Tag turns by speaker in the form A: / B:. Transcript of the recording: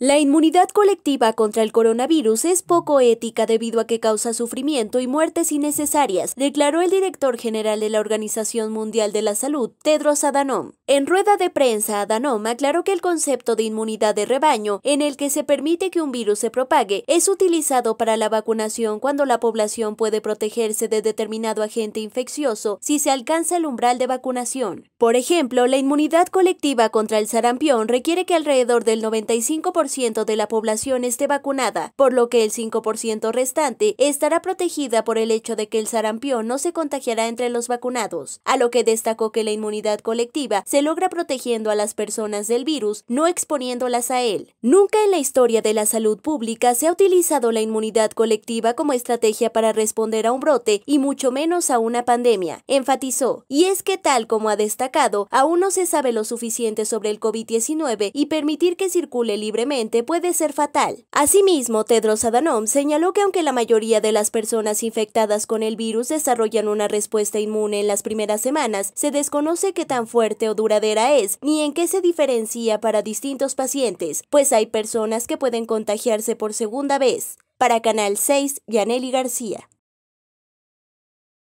A: La inmunidad colectiva contra el coronavirus es poco ética debido a que causa sufrimiento y muertes innecesarias, declaró el director general de la Organización Mundial de la Salud, Tedros Adhanom. En rueda de prensa, Adhanom aclaró que el concepto de inmunidad de rebaño, en el que se permite que un virus se propague, es utilizado para la vacunación cuando la población puede protegerse de determinado agente infeccioso si se alcanza el umbral de vacunación. Por ejemplo, la inmunidad colectiva contra el sarampión requiere que alrededor del 95% de la población esté vacunada, por lo que el 5% restante estará protegida por el hecho de que el sarampión no se contagiará entre los vacunados, a lo que destacó que la inmunidad colectiva se logra protegiendo a las personas del virus, no exponiéndolas a él. Nunca en la historia de la salud pública se ha utilizado la inmunidad colectiva como estrategia para responder a un brote y mucho menos a una pandemia, enfatizó. Y es que tal como ha destacado, aún no se sabe lo suficiente sobre el COVID-19 y permitir que circule libremente puede ser fatal. Asimismo, Tedros Adhanom señaló que aunque la mayoría de las personas infectadas con el virus desarrollan una respuesta inmune en las primeras semanas, se desconoce qué tan fuerte o duradera es, ni en qué se diferencia para distintos pacientes, pues hay personas que pueden contagiarse por segunda vez. Para Canal 6, Yaneli García.